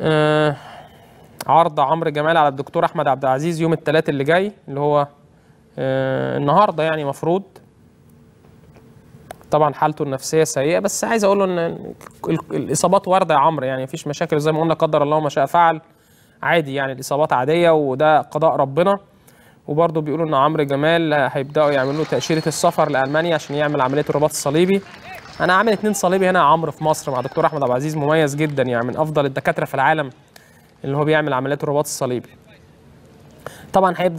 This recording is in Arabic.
آه، عرض عمرو جمال على الدكتور احمد عبد العزيز يوم الثلاث اللي جاي اللي هو آه، النهارده يعني مفروض طبعا حالته النفسيه سيئه بس عايز اقول له ان الاصابات وارده يا عمرو يعني مفيش مشاكل زي ما قلنا قدر الله ما شاء فعل عادي يعني الاصابات عاديه وده قضاء ربنا وبرده بيقولوا ان عمرو جمال هيبداوا يعملوا له تاشيره السفر لالمانيا عشان يعمل عمليه الرباط الصليبي انا عامل اتنين صليبي هنا يا عمرو في مصر مع دكتور احمد عبد العزيز مميز جدا يعني من افضل الدكاتره في العالم اللي هو بيعمل عمليات الرباط الصليبي طبعا هيبدا